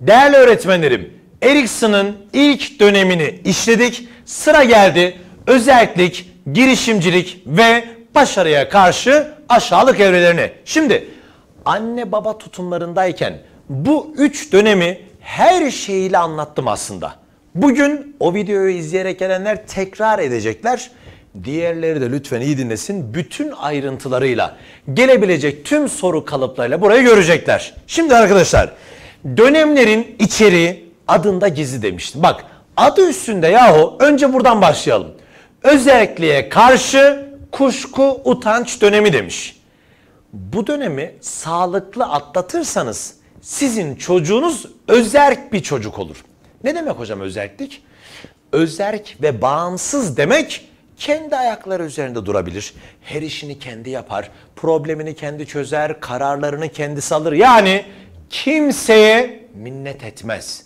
Değerli öğretmenlerim, Erikson'ın ilk dönemini işledik. Sıra geldi özellik, girişimcilik ve başarıya karşı aşağılık evrelerine. Şimdi anne baba tutumlarındayken bu üç dönemi her şeyiyle anlattım aslında. Bugün o videoyu izleyerek gelenler tekrar edecekler. Diğerleri de lütfen iyi dinlesin. Bütün ayrıntılarıyla, gelebilecek tüm soru kalıplarıyla burayı görecekler. Şimdi arkadaşlar Dönemlerin içeriği adında gizli demiştim. Bak adı üstünde yahu önce buradan başlayalım. Özelliğe karşı kuşku utanç dönemi demiş. Bu dönemi sağlıklı atlatırsanız sizin çocuğunuz özerk bir çocuk olur. Ne demek hocam özerklik? Özerk ve bağımsız demek kendi ayakları üzerinde durabilir. Her işini kendi yapar, problemini kendi çözer, kararlarını kendi salır. Yani kimseye minnet etmez.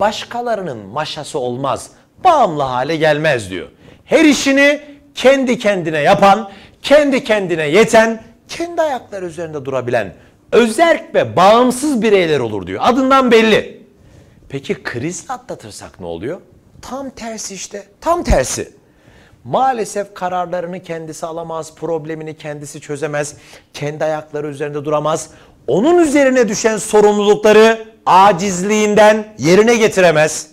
Başkalarının maşası olmaz. Bağımlı hale gelmez diyor. Her işini kendi kendine yapan, kendi kendine yeten, kendi ayakları üzerinde durabilen özerk ve bağımsız bireyler olur diyor. Adından belli. Peki kriz atlatırsak ne oluyor? Tam tersi işte. Tam tersi. Maalesef kararlarını kendisi alamaz, problemini kendisi çözemez, kendi ayakları üzerinde duramaz onun üzerine düşen sorumlulukları acizliğinden yerine getiremez.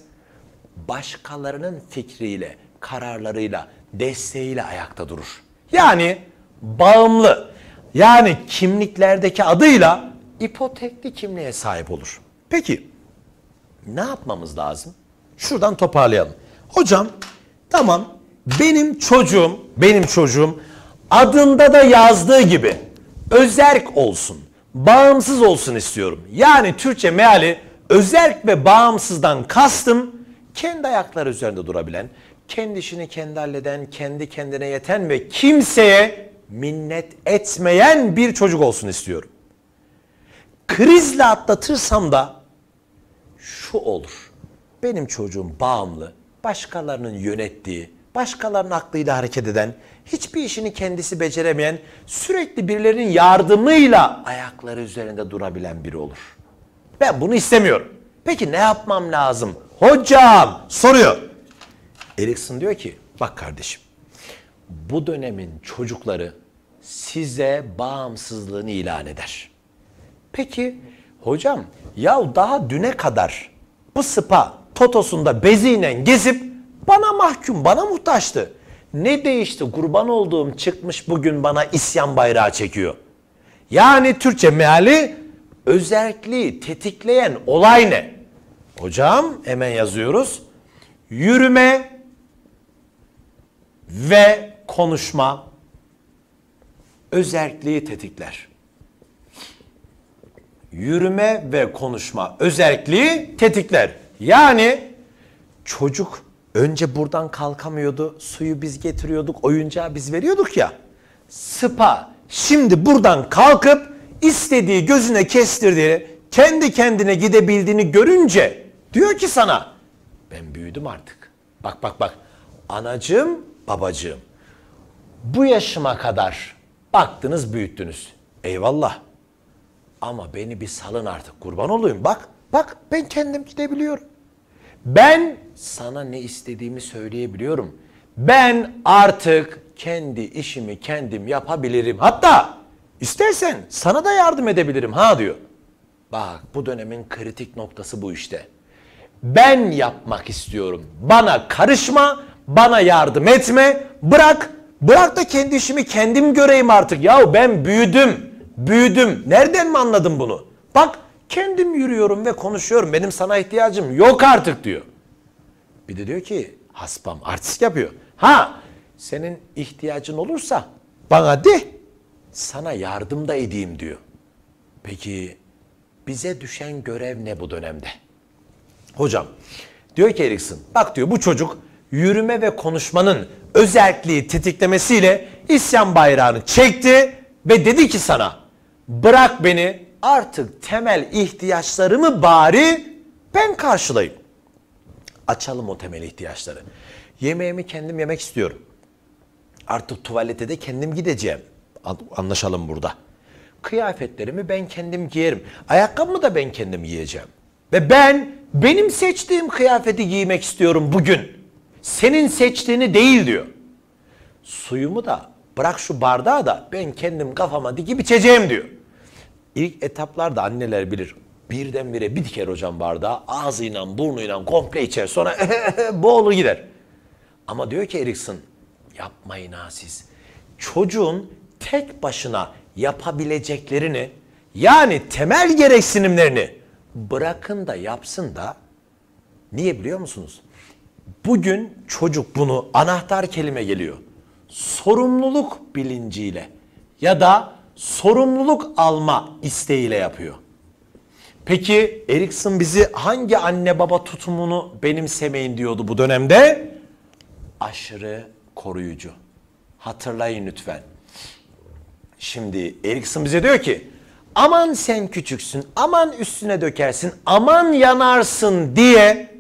Başkalarının fikriyle, kararlarıyla, desteğiyle ayakta durur. Yani bağımlı, yani kimliklerdeki adıyla ipotekli kimliğe sahip olur. Peki ne yapmamız lazım? Şuradan toparlayalım. Hocam tamam benim çocuğum, benim çocuğum adında da yazdığı gibi özerk olsun bağımsız olsun istiyorum. Yani Türkçe meali özerk ve bağımsızdan kastım kendi ayakları üzerinde durabilen, kendi işini kendi halleden, kendi kendine yeten ve kimseye minnet etmeyen bir çocuk olsun istiyorum. Krizle atlatırsam da şu olur. Benim çocuğum bağımlı, başkalarının yönettiği, başkalarının aklıyla hareket eden, hiçbir işini kendisi beceremeyen, sürekli birilerinin yardımıyla ayakları üzerinde durabilen biri olur. Ben bunu istemiyorum. Peki ne yapmam lazım? Hocam soruyor. Erikson diyor ki bak kardeşim bu dönemin çocukları size bağımsızlığını ilan eder. Peki hocam ya daha düne kadar bu spa totosunda beziyle gezip bana mahkum, bana muhtaçtı. Ne değişti? Kurban olduğum çıkmış bugün bana isyan bayrağı çekiyor. Yani Türkçe meali özelliği tetikleyen olay ne? Hocam hemen yazıyoruz. Yürüme ve konuşma özelliği tetikler. Yürüme ve konuşma özelliği tetikler. Yani çocuk Önce buradan kalkamıyordu. Suyu biz getiriyorduk. Oyuncağı biz veriyorduk ya. Spa şimdi buradan kalkıp istediği gözüne kestirdiğini kendi kendine gidebildiğini görünce diyor ki sana ben büyüdüm artık. Bak bak bak anacığım babacığım bu yaşıma kadar baktınız büyüttünüz. Eyvallah ama beni bir salın artık kurban olayım bak bak ben kendim gidebiliyorum. Ben sana ne istediğimi söyleyebiliyorum. Ben artık kendi işimi kendim yapabilirim. Hatta istersen sana da yardım edebilirim ha diyor. Bak bu dönemin kritik noktası bu işte. Ben yapmak istiyorum. Bana karışma, bana yardım etme. Bırak, bırak da kendi işimi kendim göreyim artık. Yahu ben büyüdüm, büyüdüm. Nereden mi anladın bunu? Bak Kendim yürüyorum ve konuşuyorum. Benim sana ihtiyacım yok artık diyor. Bir de diyor ki haspam artist yapıyor. Ha senin ihtiyacın olursa bana de sana yardım da edeyim diyor. Peki bize düşen görev ne bu dönemde? Hocam diyor ki Erikson bak diyor bu çocuk yürüme ve konuşmanın özelliği tetiklemesiyle isyan bayrağını çekti ve dedi ki sana bırak beni artık temel ihtiyaçlarımı bari ben karşılayayım. Açalım o temel ihtiyaçları. Yemeğimi kendim yemek istiyorum. Artık tuvalete de kendim gideceğim. Anlaşalım burada. Kıyafetlerimi ben kendim giyerim. Ayakkabımı da ben kendim giyeceğim. Ve ben benim seçtiğim kıyafeti giymek istiyorum bugün. Senin seçtiğini değil diyor. Suyumu da bırak şu bardağı da ben kendim kafama dikip içeceğim diyor. İlk etaplarda anneler bilir. Birdenbire bir diker hocam bardağı ağzıyla burnuyla komple içer. Sonra boğulur gider. Ama diyor ki Erikson yapmayın ha siz. Çocuğun tek başına yapabileceklerini yani temel gereksinimlerini bırakın da yapsın da niye biliyor musunuz? Bugün çocuk bunu anahtar kelime geliyor. Sorumluluk bilinciyle ya da sorumluluk alma isteğiyle yapıyor. Peki Erikson bizi hangi anne baba tutumunu benimsemeyin diyordu bu dönemde? Aşırı koruyucu. Hatırlayın lütfen. Şimdi Erikson bize diyor ki aman sen küçüksün, aman üstüne dökersin, aman yanarsın diye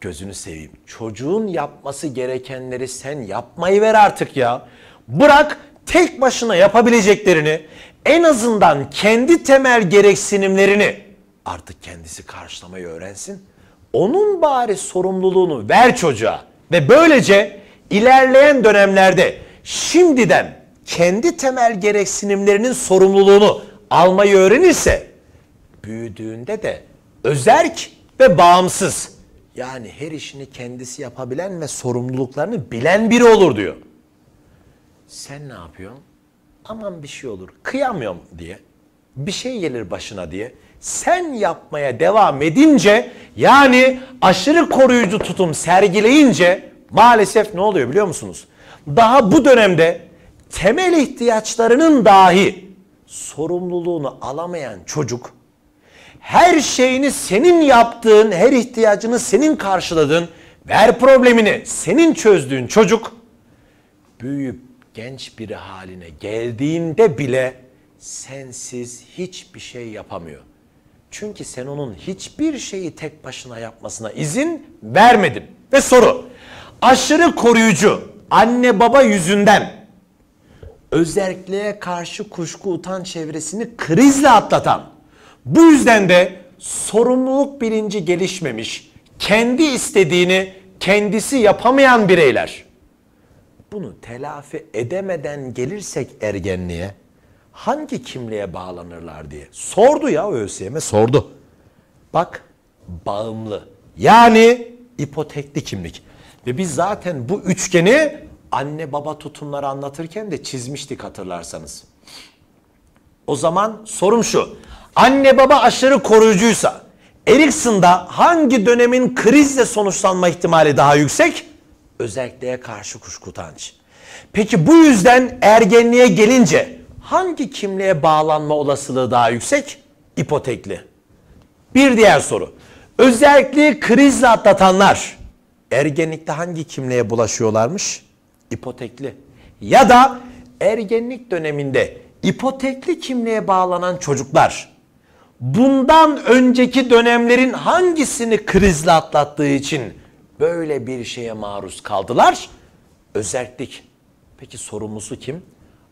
gözünü seveyim. Çocuğun yapması gerekenleri sen yapmayı ver artık ya. Bırak tek başına yapabileceklerini en azından kendi temel gereksinimlerini artık kendisi karşılamayı öğrensin. Onun bari sorumluluğunu ver çocuğa ve böylece ilerleyen dönemlerde şimdiden kendi temel gereksinimlerinin sorumluluğunu almayı öğrenirse büyüdüğünde de özerk ve bağımsız yani her işini kendisi yapabilen ve sorumluluklarını bilen biri olur diyor. Sen ne yapıyorsun? Aman bir şey olur. Kıyamıyorum diye. Bir şey gelir başına diye. Sen yapmaya devam edince yani aşırı koruyucu tutum sergileyince maalesef ne oluyor biliyor musunuz? Daha bu dönemde temel ihtiyaçlarının dahi sorumluluğunu alamayan çocuk her şeyini senin yaptığın, her ihtiyacını senin karşıladığın ve her problemini senin çözdüğün çocuk büyüyüp genç biri haline geldiğinde bile sensiz hiçbir şey yapamıyor. Çünkü sen onun hiçbir şeyi tek başına yapmasına izin vermedin. Ve soru, aşırı koruyucu anne baba yüzünden özelliğe karşı kuşku utan çevresini krizle atlatan, bu yüzden de sorumluluk bilinci gelişmemiş, kendi istediğini kendisi yapamayan bireyler bunu telafi edemeden gelirsek ergenliğe hangi kimliğe bağlanırlar diye. Sordu ya ÖSYM sordu. Bak bağımlı yani ipotekli kimlik. Ve biz zaten bu üçgeni anne baba tutumları anlatırken de çizmiştik hatırlarsanız. O zaman sorum şu. Anne baba aşırı koruyucuysa Erikson'da hangi dönemin krizle sonuçlanma ihtimali daha yüksek? özelliğe karşı kuşku Peki bu yüzden ergenliğe gelince hangi kimliğe bağlanma olasılığı daha yüksek? İpotekli. Bir diğer soru. Özellikle krizle atlatanlar ergenlikte hangi kimliğe bulaşıyorlarmış? İpotekli. Ya da ergenlik döneminde ipotekli kimliğe bağlanan çocuklar bundan önceki dönemlerin hangisini krizle atlattığı için böyle bir şeye maruz kaldılar. Özellik. Peki sorumlusu kim?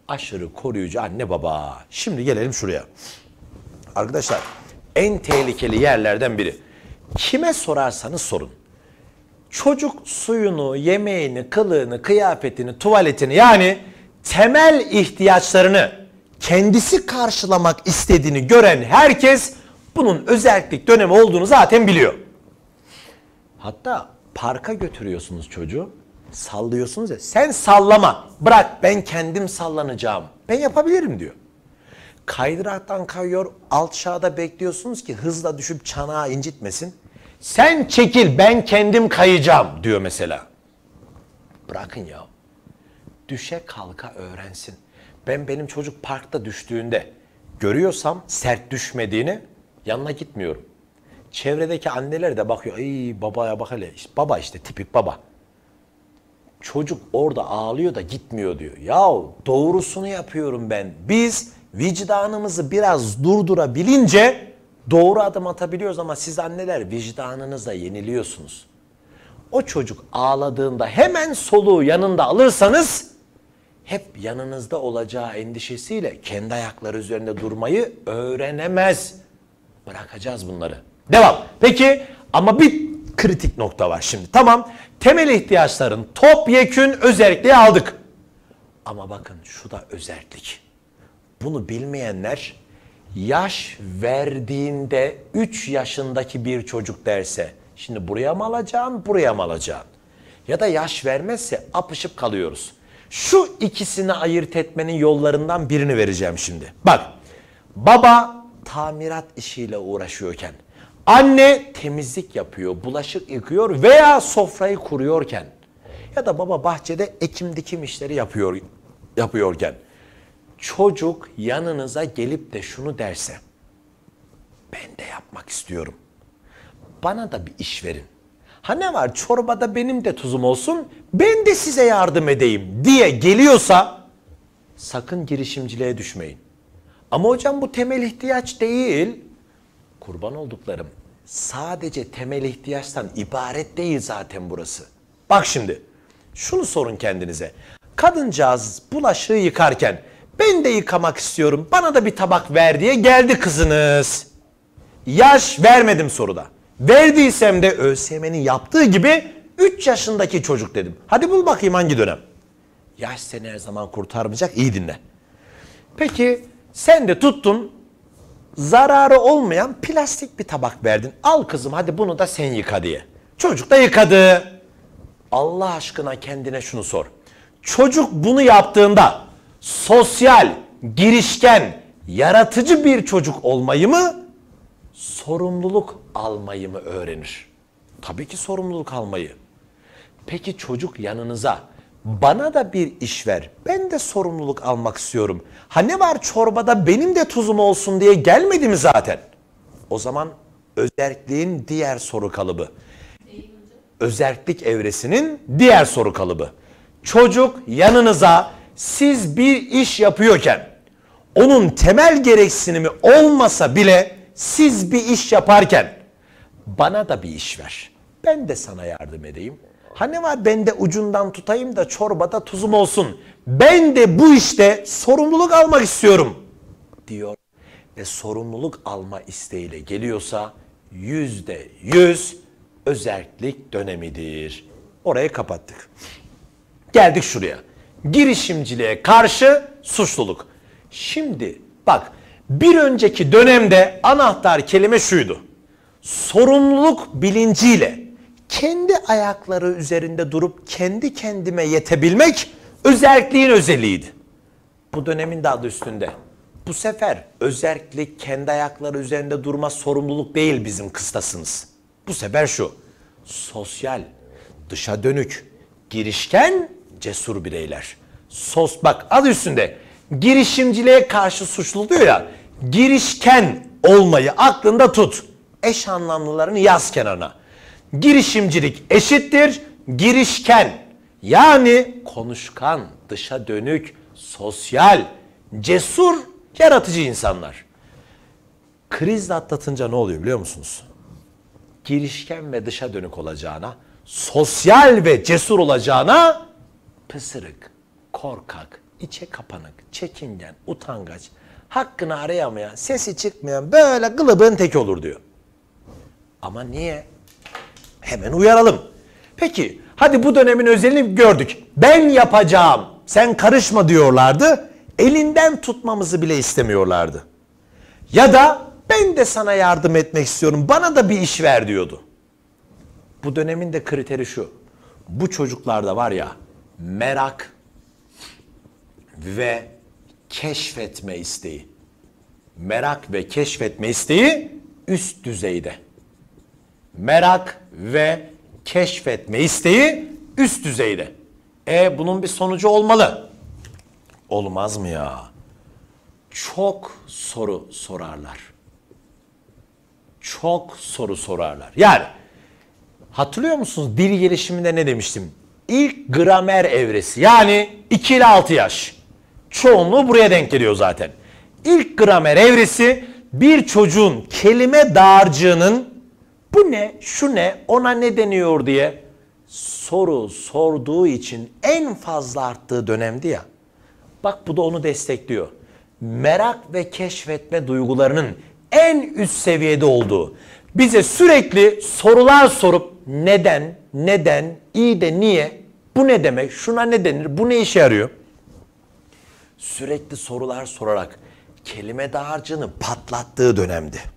Aşırı koruyucu anne baba. Şimdi gelelim şuraya. Arkadaşlar en tehlikeli yerlerden biri. Kime sorarsanız sorun. Çocuk suyunu, yemeğini, kılığını, kıyafetini, tuvaletini yani temel ihtiyaçlarını kendisi karşılamak istediğini gören herkes bunun özellik dönemi olduğunu zaten biliyor. Hatta Parka götürüyorsunuz çocuğu. Sallıyorsunuz ya. Sen sallama. Bırak ben kendim sallanacağım. Ben yapabilirim diyor. Kaydıraktan kayıyor. alt Alçağda bekliyorsunuz ki hızla düşüp çanağı incitmesin. Sen çekil ben kendim kayacağım diyor mesela. Bırakın ya. Düşe kalka öğrensin. Ben benim çocuk parkta düştüğünde görüyorsam sert düşmediğini yanına gitmiyorum. Çevredeki anneler de bakıyor. Ey babaya bak hele. İşte baba işte tipik baba. Çocuk orada ağlıyor da gitmiyor diyor. Ya doğrusunu yapıyorum ben. Biz vicdanımızı biraz durdurabilince doğru adım atabiliyoruz ama siz anneler vicdanınızla yeniliyorsunuz. O çocuk ağladığında hemen soluğu yanında alırsanız hep yanınızda olacağı endişesiyle kendi ayakları üzerinde durmayı öğrenemez. Bırakacağız bunları. Devam. Peki ama bir kritik nokta var şimdi. Tamam temel ihtiyaçların topyekün özelliği aldık. Ama bakın şu da özellik. Bunu bilmeyenler yaş verdiğinde 3 yaşındaki bir çocuk derse şimdi buraya mı alacağım buraya mı alacağım? Ya da yaş vermezse apışıp kalıyoruz. Şu ikisini ayırt etmenin yollarından birini vereceğim şimdi. Bak baba tamirat işiyle uğraşıyorken Anne temizlik yapıyor, bulaşık yıkıyor veya sofrayı kuruyorken ya da baba bahçede ekim dikim işleri yapıyor yapıyorken çocuk yanınıza gelip de şunu derse ben de yapmak istiyorum. Bana da bir iş verin. Ha ne var çorbada benim de tuzum olsun ben de size yardım edeyim diye geliyorsa sakın girişimciliğe düşmeyin. Ama hocam bu temel ihtiyaç değil kurban olduklarım sadece temel ihtiyaçtan ibaret değil zaten burası. Bak şimdi şunu sorun kendinize. Kadıncağız bulaşığı yıkarken ben de yıkamak istiyorum bana da bir tabak ver diye geldi kızınız. Yaş vermedim soruda. Verdiysem de ÖSYM'nin yaptığı gibi 3 yaşındaki çocuk dedim. Hadi bul bakayım hangi dönem. Yaş seni her zaman kurtarmayacak iyi dinle. Peki sen de tuttun zararı olmayan plastik bir tabak verdin. Al kızım hadi bunu da sen yıka diye. Çocuk da yıkadı. Allah aşkına kendine şunu sor. Çocuk bunu yaptığında sosyal, girişken, yaratıcı bir çocuk olmayı mı, sorumluluk almayı mı öğrenir? Tabii ki sorumluluk almayı. Peki çocuk yanınıza bana da bir iş ver. Ben de sorumluluk almak istiyorum. Ha ne var çorbada benim de tuzum olsun diye gelmedi mi zaten? O zaman özerkliğin diğer soru kalıbı. Özerklik evresinin diğer soru kalıbı. Çocuk yanınıza siz bir iş yapıyorken onun temel gereksinimi olmasa bile siz bir iş yaparken bana da bir iş ver. Ben de sana yardım edeyim. Hani var ben de ucundan tutayım da çorbada tuzum olsun. Ben de bu işte sorumluluk almak istiyorum diyor. Ve sorumluluk alma isteğiyle geliyorsa yüzde yüz özellik dönemidir. Orayı kapattık. Geldik şuraya. Girişimciliğe karşı suçluluk. Şimdi bak bir önceki dönemde anahtar kelime şuydu. Sorumluluk bilinciyle kendi ayakları üzerinde durup kendi kendime yetebilmek özelliğin özelliğiydi. Bu dönemin de adı üstünde. Bu sefer özellik kendi ayakları üzerinde durma sorumluluk değil bizim kıstasınız. Bu sefer şu. Sosyal, dışa dönük, girişken, cesur bireyler. Sos bak adı üstünde. Girişimciliğe karşı suçluluyor ya. Girişken olmayı aklında tut. Eş anlamlılarını yaz kenarına girişimcilik eşittir girişken yani konuşkan, dışa dönük, sosyal, cesur, yaratıcı insanlar. Krizle atlatınca ne oluyor biliyor musunuz? Girişken ve dışa dönük olacağına, sosyal ve cesur olacağına pısırık, korkak, içe kapanık, çekingen, utangaç, hakkını arayamayan, sesi çıkmayan böyle gılıbın tek olur diyor. Ama niye? Hemen uyaralım. Peki hadi bu dönemin özelini gördük. Ben yapacağım sen karışma diyorlardı. Elinden tutmamızı bile istemiyorlardı. Ya da ben de sana yardım etmek istiyorum bana da bir iş ver diyordu. Bu dönemin de kriteri şu. Bu çocuklarda var ya merak ve keşfetme isteği. Merak ve keşfetme isteği üst düzeyde merak ve keşfetme isteği üst düzeyde. E bunun bir sonucu olmalı. Olmaz mı ya? Çok soru sorarlar. Çok soru sorarlar. Yani hatırlıyor musunuz dil gelişiminde ne demiştim? İlk gramer evresi yani 2 ile 6 yaş. Çoğunluğu buraya denk geliyor zaten. İlk gramer evresi bir çocuğun kelime dağarcığının bu ne, şu ne, ona ne deniyor diye soru sorduğu için en fazla arttığı dönemdi ya. Bak bu da onu destekliyor. Merak ve keşfetme duygularının en üst seviyede olduğu. Bize sürekli sorular sorup neden, neden, iyi de niye, bu ne demek, şuna ne denir, bu ne işe yarıyor? Sürekli sorular sorarak kelime dağarcığını patlattığı dönemdi.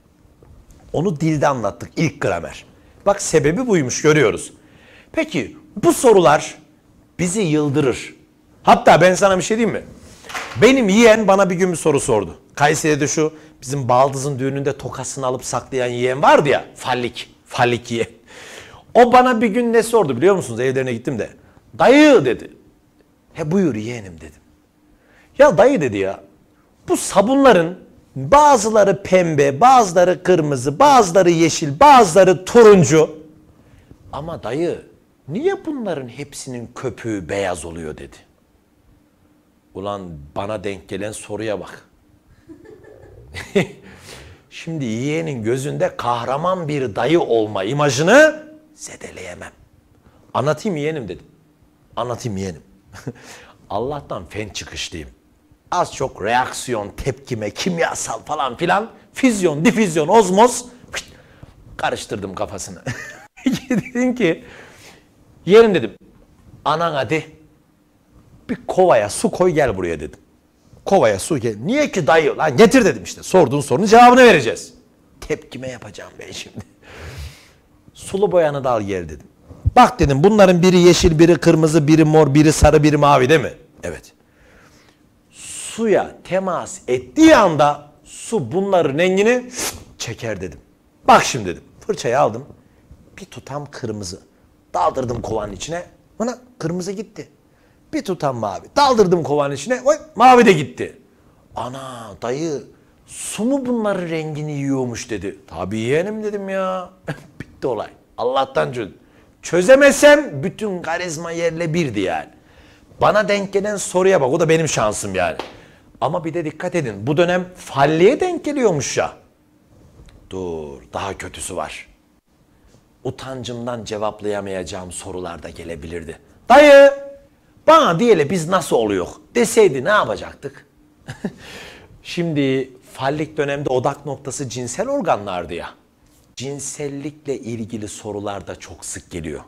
Onu dilde anlattık ilk gramer. Bak sebebi buymuş görüyoruz. Peki bu sorular bizi yıldırır. Hatta ben sana bir şey diyeyim mi? Benim yeğen bana bir gün bir soru sordu. Kayseri'de şu bizim Baldız'ın düğününde tokasını alıp saklayan yeğen vardı ya. Fallik. Fallik yeğen. O bana bir gün ne sordu biliyor musunuz? Evlerine gittim de. Dayı dedi. He buyur yeğenim dedim. Ya dayı dedi ya. Bu sabunların Bazıları pembe, bazıları kırmızı, bazıları yeşil, bazıları turuncu. Ama dayı niye bunların hepsinin köpüğü beyaz oluyor dedi. Ulan bana denk gelen soruya bak. Şimdi yeğenin gözünde kahraman bir dayı olma imajını zedeleyemem. Anlatayım yeğenim dedim. Anlatayım yeğenim. Allah'tan fen çıkışlıyım az çok reaksiyon, tepkime, kimyasal falan filan füzyon, difüzyon, ozmoz karıştırdım kafasını. dedim ki yerim dedim anan hadi bir kovaya su koy gel buraya dedim. Kovaya su gel. Niye ki dayı lan getir dedim işte. Sorduğun sorunun cevabını vereceğiz. Tepkime yapacağım ben şimdi. Sulu boyanı da al gel dedim. Bak dedim bunların biri yeşil, biri kırmızı, biri mor, biri sarı, biri mavi değil mi? Evet suya temas ettiği anda su bunların rengini çeker dedim. Bak şimdi dedim. Fırçayı aldım. Bir tutam kırmızı. Daldırdım kovanın içine. Bana kırmızı gitti. Bir tutam mavi. Daldırdım kovanın içine. Oy, mavi de gitti. Ana dayı su mu bunların rengini yiyormuş dedi. Tabii yeğenim dedim ya. Bitti olay. Allah'tan çöz. Çözemesem bütün karizma yerle birdi yani. Bana denk gelen soruya bak. O da benim şansım yani. Ama bir de dikkat edin bu dönem falliye denk geliyormuş ya. Dur daha kötüsü var. Utancımdan cevaplayamayacağım sorular da gelebilirdi. Dayı bana diyele biz nasıl oluyor deseydi ne yapacaktık? Şimdi fallik dönemde odak noktası cinsel organlardı ya. Cinsellikle ilgili sorular da çok sık geliyor.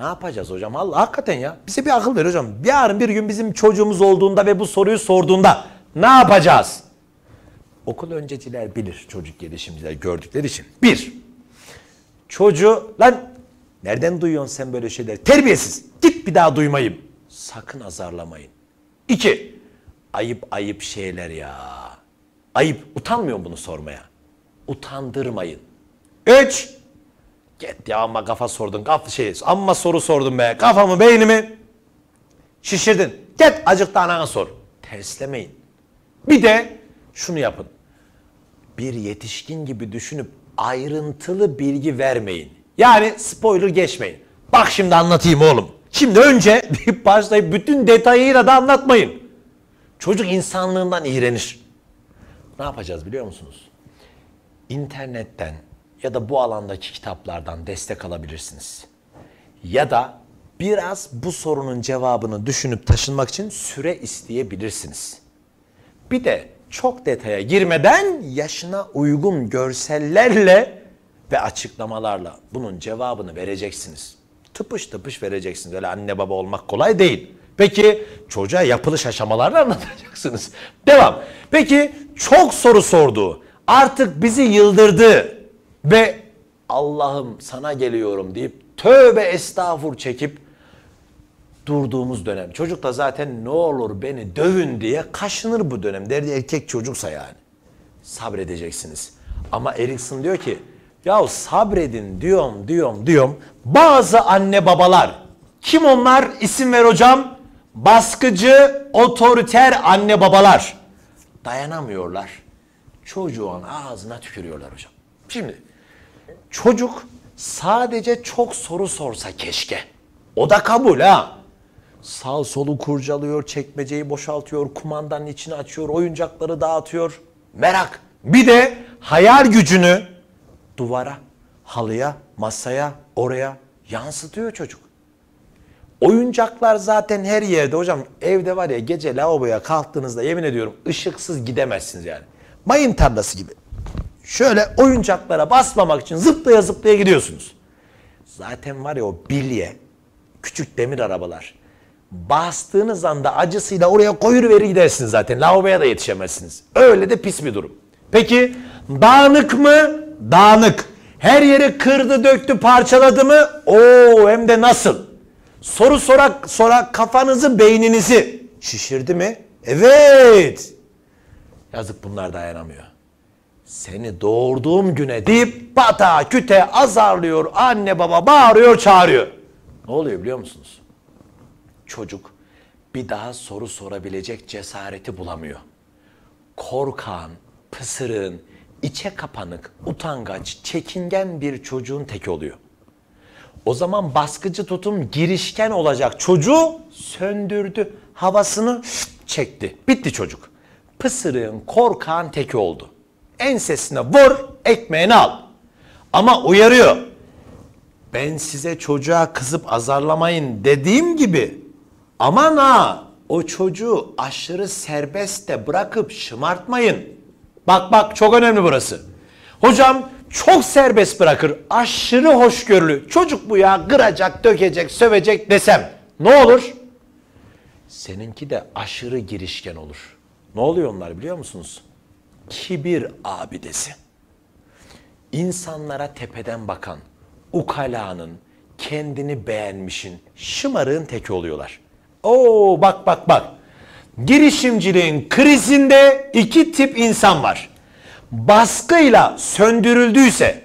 Ne yapacağız hocam? Allah hakikaten ya. Bize bir akıl ver hocam. Yarın bir gün bizim çocuğumuz olduğunda ve bu soruyu sorduğunda ne yapacağız? Okul önceciler bilir çocuk gelişimciler gördükleri için. Bir, çocuğu lan nereden duyuyorsun sen böyle şeyler? Terbiyesiz. Git bir daha duymayayım. Sakın azarlamayın. İki, ayıp ayıp şeyler ya. Ayıp. Utanmıyor bunu sormaya. Utandırmayın. Üç, Git ya amma kafa sordun. Kaf şey, amma soru sordun be. Kafamı beynimi şişirdin. Git acıktı anana sor. Terslemeyin. Bir de şunu yapın. Bir yetişkin gibi düşünüp ayrıntılı bilgi vermeyin. Yani spoiler geçmeyin. Bak şimdi anlatayım oğlum. Şimdi önce bir başlayıp bütün detayıyla da anlatmayın. Çocuk insanlığından iğrenir. Ne yapacağız biliyor musunuz? İnternetten ya da bu alandaki kitaplardan destek alabilirsiniz. Ya da biraz bu sorunun cevabını düşünüp taşınmak için süre isteyebilirsiniz. Bir de çok detaya girmeden yaşına uygun görsellerle ve açıklamalarla bunun cevabını vereceksiniz. Tıpış tıpış vereceksiniz. Öyle anne baba olmak kolay değil. Peki çocuğa yapılış aşamalarını anlatacaksınız. Devam. Peki çok soru sordu. Artık bizi yıldırdı ve Allah'ım sana geliyorum deyip tövbe estağfur çekip durduğumuz dönem. Çocuk da zaten ne olur beni dövün diye kaşınır bu dönem. Derdi erkek çocuksa yani. Sabredeceksiniz. Ama Erikson diyor ki ya sabredin diyorum diyorum diyorum. Bazı anne babalar kim onlar isim ver hocam? Baskıcı, otoriter anne babalar dayanamıyorlar. Çocuğun ağzına tükürüyorlar hocam. Şimdi Çocuk sadece çok soru sorsa keşke. O da kabul ha. Sağ solu kurcalıyor, çekmeceyi boşaltıyor, kumandanın içini açıyor, oyuncakları dağıtıyor. Merak. Bir de hayal gücünü duvara, halıya, masaya, oraya yansıtıyor çocuk. Oyuncaklar zaten her yerde hocam. Evde var ya gece lavaboya kalktığınızda yemin ediyorum ışıksız gidemezsiniz yani. Mayın tarlası gibi şöyle oyuncaklara basmamak için zıplaya zıplaya gidiyorsunuz. Zaten var ya o bilye, küçük demir arabalar. Bastığınız anda acısıyla oraya koyur veri gidersiniz zaten. Lavaboya da yetişemezsiniz. Öyle de pis bir durum. Peki dağınık mı? Dağınık. Her yeri kırdı, döktü, parçaladı mı? Oo hem de nasıl? Soru sorak sorak kafanızı, beyninizi şişirdi mi? Evet. Yazık bunlar dayanamıyor seni doğurduğum güne deyip pata küte azarlıyor anne baba bağırıyor çağırıyor. Ne oluyor biliyor musunuz? Çocuk bir daha soru sorabilecek cesareti bulamıyor. Korkan, pısırığın, içe kapanık, utangaç, çekingen bir çocuğun teki oluyor. O zaman baskıcı tutum girişken olacak çocuğu söndürdü. Havasını çekti. Bitti çocuk. Pısırığın, korkan teki oldu ensesine vur ekmeğini al. Ama uyarıyor. Ben size çocuğa kızıp azarlamayın dediğim gibi aman ha o çocuğu aşırı serbestte bırakıp şımartmayın. Bak bak çok önemli burası. Hocam çok serbest bırakır aşırı hoşgörülü çocuk bu ya kıracak dökecek sövecek desem ne olur? Seninki de aşırı girişken olur. Ne oluyor onlar biliyor musunuz? kibir abidesi. İnsanlara tepeden bakan, ukalanın, kendini beğenmişin, şımarığın teki oluyorlar. Oo bak bak bak. Girişimciliğin krizinde iki tip insan var. Baskıyla söndürüldüyse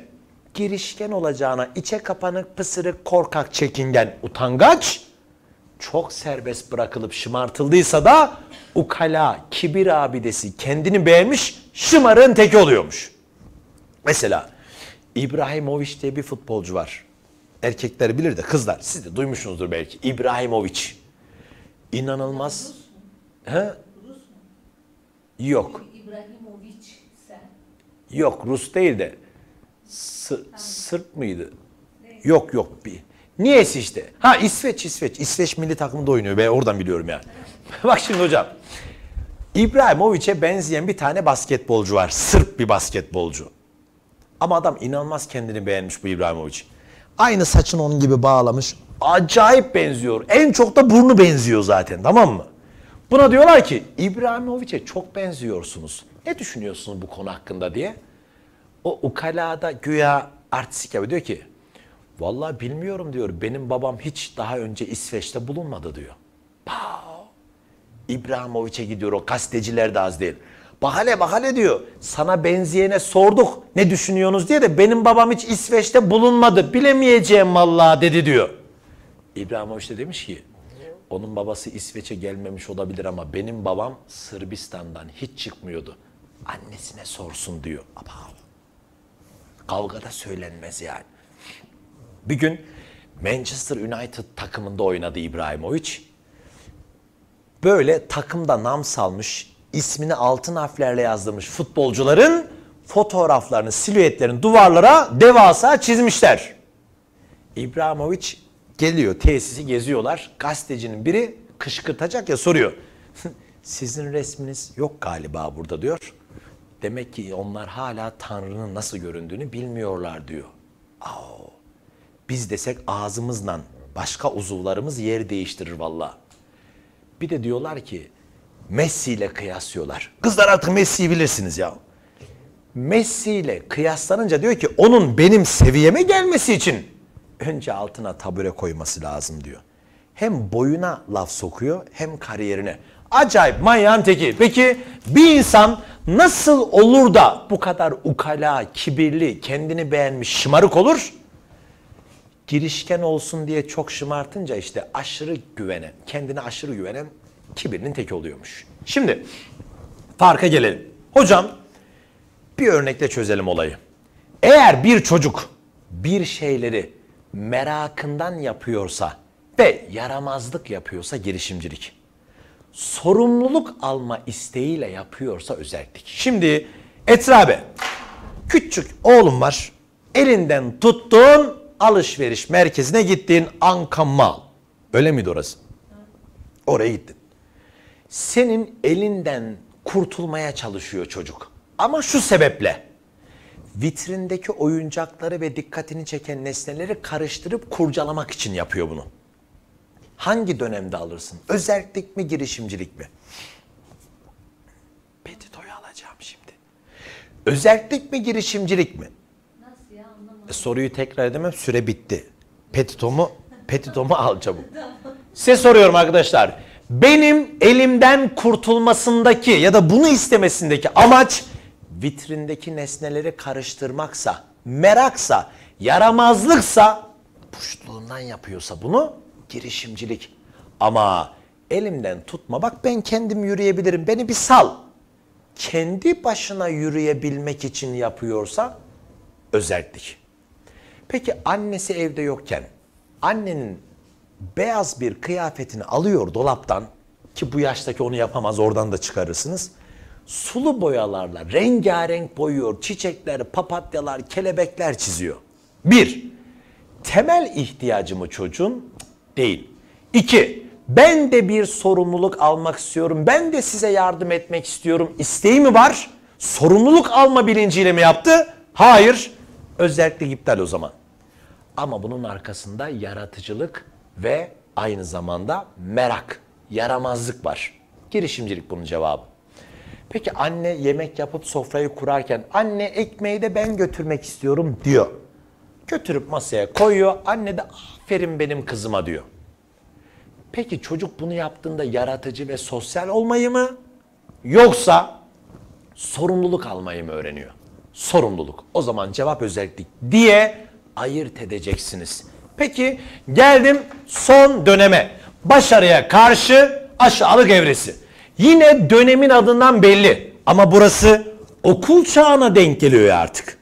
girişken olacağına içe kapanık, pısırık, korkak, çekingen, utangaç, çok serbest bırakılıp şımartıldıysa da ukala, kibir abidesi, kendini beğenmiş, şımarın teki oluyormuş. Mesela İbrahimovic diye bir futbolcu var. Erkekler bilir de kızlar siz de duymuşsunuzdur belki. İbrahimovic. İnanılmaz. Rus mu? Yok. İbrahimovic sen. Yok Rus değil de S- Sırp mıydı? Yok yok bir. Niyesi işte. Ha İsveç İsveç. İsveç milli takımında oynuyor. Ben oradan biliyorum yani. Bak şimdi hocam. İbrahimovic'e benzeyen bir tane basketbolcu var. Sırp bir basketbolcu. Ama adam inanılmaz kendini beğenmiş bu İbrahimovic. Aynı saçını onun gibi bağlamış. Acayip benziyor. En çok da burnu benziyor zaten tamam mı? Buna diyorlar ki İbrahimovic'e çok benziyorsunuz. Ne düşünüyorsunuz bu konu hakkında diye. O ukalada güya artistik yapıyor. Diyor ki Vallahi bilmiyorum diyor. Benim babam hiç daha önce İsveç'te bulunmadı diyor. Pow! İbrahimovic'e gidiyor o gazeteciler de az değil. Bahale bahale diyor. Sana benzeyene sorduk ne düşünüyorsunuz diye de benim babam hiç İsveç'te bulunmadı. Bilemeyeceğim vallahi dedi diyor. İbrahimovic de demiş ki onun babası İsveç'e gelmemiş olabilir ama benim babam Sırbistan'dan hiç çıkmıyordu. Annesine sorsun diyor. Ama kavgada söylenmez yani. Bir gün Manchester United takımında oynadı İbrahimovic böyle takımda nam salmış, ismini altın harflerle yazdırmış futbolcuların fotoğraflarını, silüetlerini duvarlara devasa çizmişler. İbrahimovic geliyor, tesisi geziyorlar. Gazetecinin biri kışkırtacak ya soruyor. Sizin resminiz yok galiba burada diyor. Demek ki onlar hala Tanrı'nın nasıl göründüğünü bilmiyorlar diyor. Aa, biz desek ağzımızla başka uzuvlarımız yer değiştirir valla. Bir de diyorlar ki Messi ile kıyaslıyorlar. Kızlar artık Messi'yi bilirsiniz ya. Messi ile kıyaslanınca diyor ki onun benim seviyeme gelmesi için önce altına tabure koyması lazım diyor. Hem boyuna laf sokuyor hem kariyerine. Acayip manyağın teki. Peki bir insan nasıl olur da bu kadar ukala, kibirli, kendini beğenmiş, şımarık olur? girişken olsun diye çok şımartınca işte aşırı güvenen, kendine aşırı güvenen kibirinin tek oluyormuş. Şimdi farka gelelim. Hocam bir örnekle çözelim olayı. Eğer bir çocuk bir şeyleri merakından yapıyorsa ve yaramazlık yapıyorsa girişimcilik. Sorumluluk alma isteğiyle yapıyorsa özellik. Şimdi Etrabe küçük oğlum var. Elinden tuttum alışveriş merkezine gittin Anka Mal. Öyle miydi orası? Oraya gittin. Senin elinden kurtulmaya çalışıyor çocuk. Ama şu sebeple. Vitrindeki oyuncakları ve dikkatini çeken nesneleri karıştırıp kurcalamak için yapıyor bunu. Hangi dönemde alırsın? Özellik mi, girişimcilik mi? Petito'yu alacağım şimdi. Özellik mi, girişimcilik mi? E, soruyu tekrar edemem. Süre bitti. Petitomu, petitomu al çabuk. Size soruyorum arkadaşlar. Benim elimden kurtulmasındaki ya da bunu istemesindeki amaç vitrindeki nesneleri karıştırmaksa, meraksa, yaramazlıksa, puştluğundan yapıyorsa bunu girişimcilik. Ama elimden tutma bak ben kendim yürüyebilirim beni bir sal. Kendi başına yürüyebilmek için yapıyorsa özellik. Peki annesi evde yokken annenin beyaz bir kıyafetini alıyor dolaptan ki bu yaştaki onu yapamaz oradan da çıkarırsınız. Sulu boyalarla rengarenk boyuyor, çiçekler, papatyalar, kelebekler çiziyor. Bir, temel ihtiyacı mı çocuğun? Değil. İki, ben de bir sorumluluk almak istiyorum, ben de size yardım etmek istiyorum isteği mi var? Sorumluluk alma bilinciyle mi yaptı? Hayır. Özellikle iptal o zaman. Ama bunun arkasında yaratıcılık ve aynı zamanda merak, yaramazlık var. Girişimcilik bunun cevabı. Peki anne yemek yapıp sofrayı kurarken anne ekmeği de ben götürmek istiyorum diyor. Götürüp masaya koyuyor. Anne de aferin benim kızıma diyor. Peki çocuk bunu yaptığında yaratıcı ve sosyal olmayı mı yoksa sorumluluk almayı mı öğreniyor? sorumluluk. O zaman cevap özellik diye ayırt edeceksiniz. Peki geldim son döneme. Başarıya karşı aşağılık evresi. Yine dönemin adından belli ama burası okul çağına denk geliyor artık.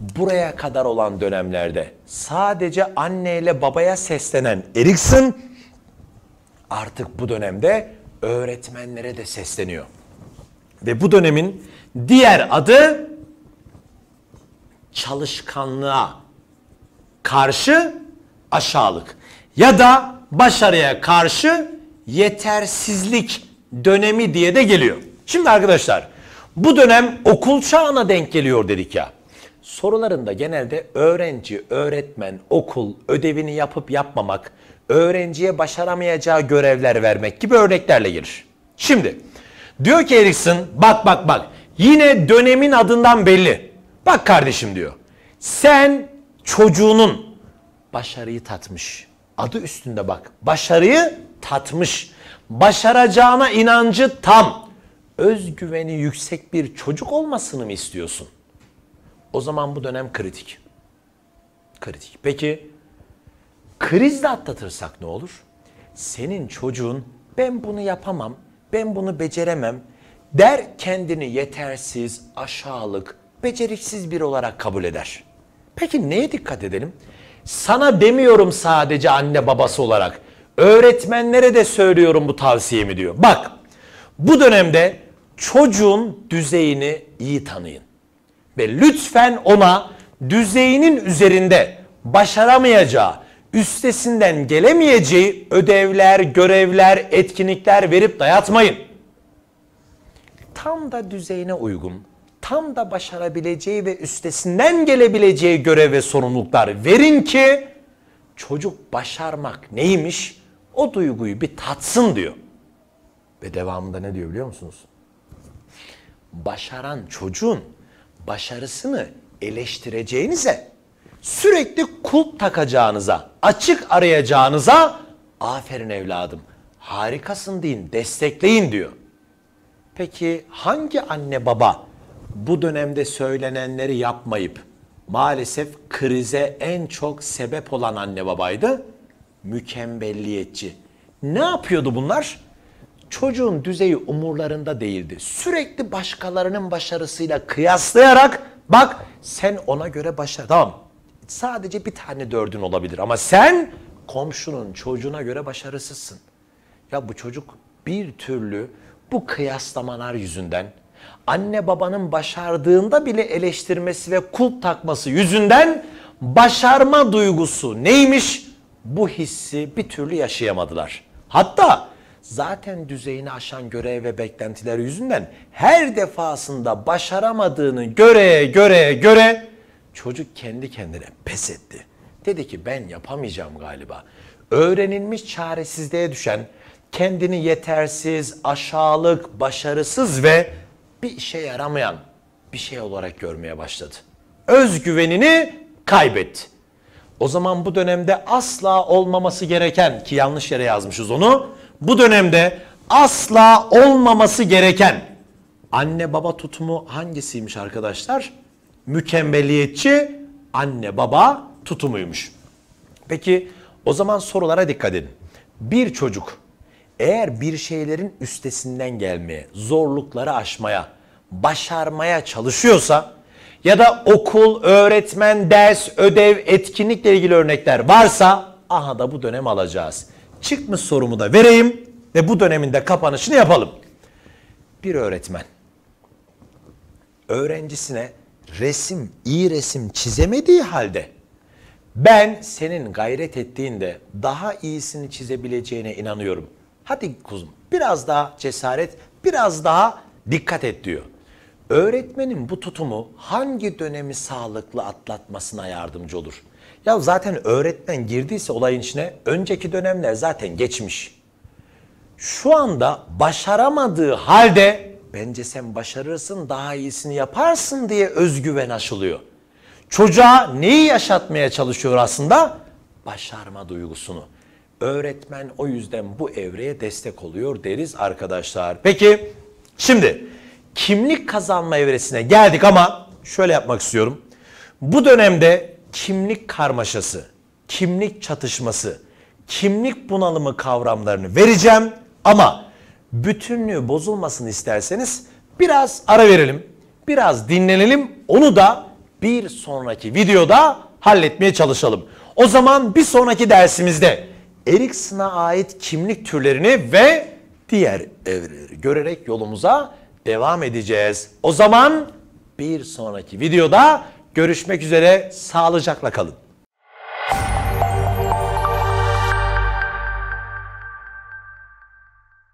Buraya kadar olan dönemlerde sadece anne ile babaya seslenen Erikson artık bu dönemde öğretmenlere de sesleniyor. Ve bu dönemin diğer adı çalışkanlığa karşı aşağılık ya da başarıya karşı yetersizlik dönemi diye de geliyor. Şimdi arkadaşlar bu dönem okul çağına denk geliyor dedik ya. Sorularında genelde öğrenci, öğretmen, okul ödevini yapıp yapmamak, öğrenciye başaramayacağı görevler vermek gibi örneklerle gelir. Şimdi diyor ki Erikson bak bak bak yine dönemin adından belli. Bak kardeşim diyor. Sen çocuğunun başarıyı tatmış. Adı üstünde bak. Başarıyı tatmış. Başaracağına inancı tam. Özgüveni yüksek bir çocuk olmasını mı istiyorsun? O zaman bu dönem kritik. Kritik. Peki krizle atlatırsak ne olur? Senin çocuğun ben bunu yapamam, ben bunu beceremem der kendini yetersiz, aşağılık, beceriksiz bir olarak kabul eder. Peki neye dikkat edelim? Sana demiyorum sadece anne babası olarak. Öğretmenlere de söylüyorum bu tavsiyemi diyor. Bak bu dönemde çocuğun düzeyini iyi tanıyın. Ve lütfen ona düzeyinin üzerinde başaramayacağı, üstesinden gelemeyeceği ödevler, görevler, etkinlikler verip dayatmayın. Tam da düzeyine uygun tam da başarabileceği ve üstesinden gelebileceği görev ve sorumluluklar verin ki çocuk başarmak neymiş o duyguyu bir tatsın diyor. Ve devamında ne diyor biliyor musunuz? Başaran çocuğun başarısını eleştireceğinize, sürekli kulp takacağınıza, açık arayacağınıza aferin evladım, harikasın deyin, destekleyin diyor. Peki hangi anne baba bu dönemde söylenenleri yapmayıp maalesef krize en çok sebep olan anne babaydı. Mükemmelliyetçi. Ne yapıyordu bunlar? Çocuğun düzeyi umurlarında değildi. Sürekli başkalarının başarısıyla kıyaslayarak bak sen ona göre başarı. Tamam sadece bir tane dördün olabilir ama sen komşunun çocuğuna göre başarısızsın. Ya bu çocuk bir türlü bu kıyaslamalar yüzünden Anne babanın başardığında bile eleştirmesi ve kulp takması yüzünden başarma duygusu neymiş? Bu hissi bir türlü yaşayamadılar. Hatta zaten düzeyini aşan görev ve beklentiler yüzünden her defasında başaramadığını göre göre göre çocuk kendi kendine pes etti. Dedi ki ben yapamayacağım galiba. Öğrenilmiş çaresizliğe düşen kendini yetersiz, aşağılık, başarısız ve bir işe yaramayan bir şey olarak görmeye başladı. Özgüvenini kaybetti. O zaman bu dönemde asla olmaması gereken ki yanlış yere yazmışız onu. Bu dönemde asla olmaması gereken anne baba tutumu hangisiymiş arkadaşlar? Mükemmeliyetçi anne baba tutumuymuş. Peki o zaman sorulara dikkat edin. Bir çocuk eğer bir şeylerin üstesinden gelmeye, zorlukları aşmaya, başarmaya çalışıyorsa ya da okul, öğretmen, ders, ödev, etkinlikle ilgili örnekler varsa aha da bu dönem alacağız. Çıkmış sorumu da vereyim ve bu döneminde kapanışını yapalım. Bir öğretmen öğrencisine resim, iyi resim çizemediği halde ben senin gayret ettiğinde daha iyisini çizebileceğine inanıyorum. Hadi kuzum biraz daha cesaret, biraz daha dikkat et diyor. Öğretmenin bu tutumu hangi dönemi sağlıklı atlatmasına yardımcı olur? Ya zaten öğretmen girdiyse olayın içine önceki dönemler zaten geçmiş. Şu anda başaramadığı halde bence sen başarırsın daha iyisini yaparsın diye özgüven aşılıyor. Çocuğa neyi yaşatmaya çalışıyor aslında? Başarma duygusunu. Öğretmen o yüzden bu evreye destek oluyor deriz arkadaşlar. Peki şimdi kimlik kazanma evresine geldik ama şöyle yapmak istiyorum. Bu dönemde kimlik karmaşası, kimlik çatışması, kimlik bunalımı kavramlarını vereceğim ama bütünlüğü bozulmasını isterseniz biraz ara verelim. Biraz dinlenelim. Onu da bir sonraki videoda halletmeye çalışalım. O zaman bir sonraki dersimizde Erikson'a ait kimlik türlerini ve diğer evreleri görerek yolumuza devam edeceğiz. O zaman bir sonraki videoda görüşmek üzere sağlıcakla kalın.